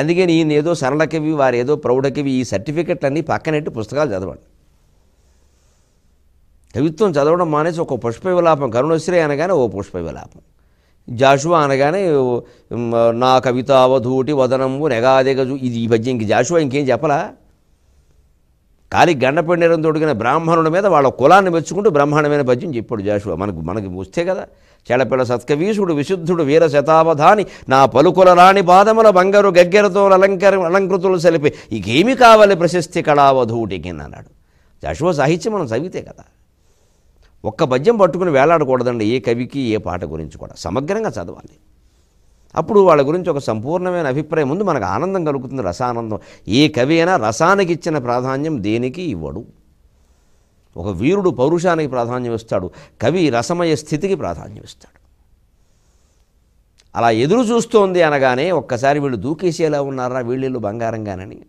అందుకే ఈయన ఏదో సరళకవి వారు ఏదో ప్రౌఢకవి ఈ సర్టిఫికెట్లన్నీ పక్కనట్టు పుస్తకాలు చదవండి కవిత్వం చదవడం మానేసి ఒక పుష్ప విలాపం కరుణశ్రీ అనగానే ఓ పుష్ప విలాపం జాషువా అనగానే నా కవితావధూటి వదనము నెగాదిగజు ఇది ఈ మధ్య ఇంక జాషువా ఇంకేం చెప్పలా కాలి గండపెండరం తొడిగిన బ్రాహ్మణుడి మీద వాళ్ళ కులాన్ని మెచ్చుకుంటూ బ్రహ్మాండమైన పద్యం చెప్పాడు జాషువ మనకు మనకి వస్తే కదా చెడపిడ సత్కవీసుడు విశుద్ధుడు వీర శతావధాని నా పలుకుల రాణి పాదముల బంగారు గగ్గెరతో అలంకర అలంకృతులు సెలిపి ఇకేమి కావాలి ప్రశస్తి కళావధూటికి అన్నాడు జాషువ సాహిత్యం మనం చదివితే కదా ఒక్క పద్యం పట్టుకుని వేలాడకూడదండి ఏ కవికి ఏ పాట గురించి కూడా సమగ్రంగా చదవాలి అప్పుడు వాళ్ళ గురించి ఒక సంపూర్ణమైన అభిప్రాయం ముందు మనకు ఆనందం కలుగుతుంది రసానందం ఏ కవి అయినా రసానికి ఇచ్చిన ప్రాధాన్యం దేనికి ఇవ్వడు ఒక వీరుడు పౌరుషానికి ప్రాధాన్యం ఇస్తాడు కవి రసమయ స్థితికి ప్రాధాన్యం ఇస్తాడు అలా ఎదురు చూస్తోంది అనగానే ఒక్కసారి వీళ్ళు దూకేసేలా ఉన్నారా వీళ్ళిళ్ళు బంగారంగానని